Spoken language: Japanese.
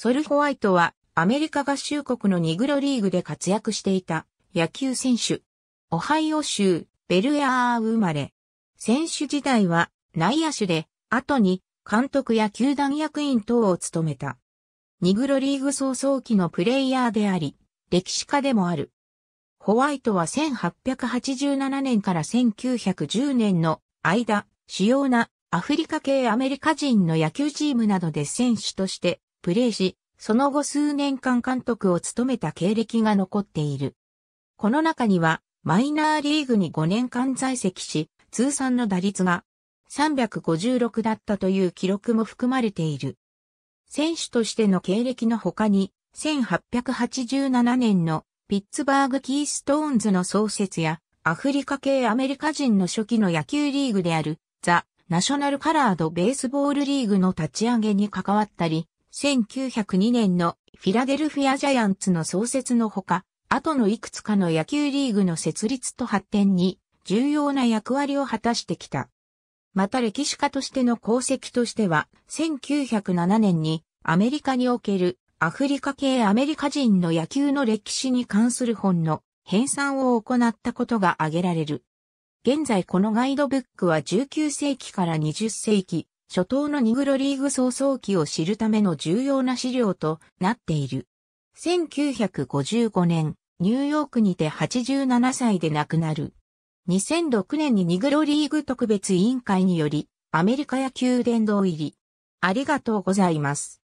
ソル・ホワイトはアメリカ合衆国のニグロリーグで活躍していた野球選手。オハイオ州ベルエアー生まれ。選手時代は内野手で、後に監督や球団役員等を務めた。ニグロリーグ早々期のプレイヤーであり、歴史家でもある。ホワイトは1887年から1910年の間、主要なアフリカ系アメリカ人の野球チームなどで選手としてプレーし、その後数年間監督を務めた経歴が残っている。この中には、マイナーリーグに5年間在籍し、通算の打率が356だったという記録も含まれている。選手としての経歴の他に、1887年のピッツバーグ・キーストーンズの創設や、アフリカ系アメリカ人の初期の野球リーグである、ザ・ナショナルカラード・ベースボールリーグの立ち上げに関わったり、1902年のフィラデルフィアジャイアンツの創設のほか、後のいくつかの野球リーグの設立と発展に重要な役割を果たしてきた。また歴史家としての功績としては、1907年にアメリカにおけるアフリカ系アメリカ人の野球の歴史に関する本の編纂を行ったことが挙げられる。現在このガイドブックは19世紀から20世紀初頭のニグロリーグ早々期を知るための重要な資料となっている。1955年、ニューヨークにて87歳で亡くなる。2006年にニグロリーグ特別委員会により、アメリカ野球殿堂入り。ありがとうございます。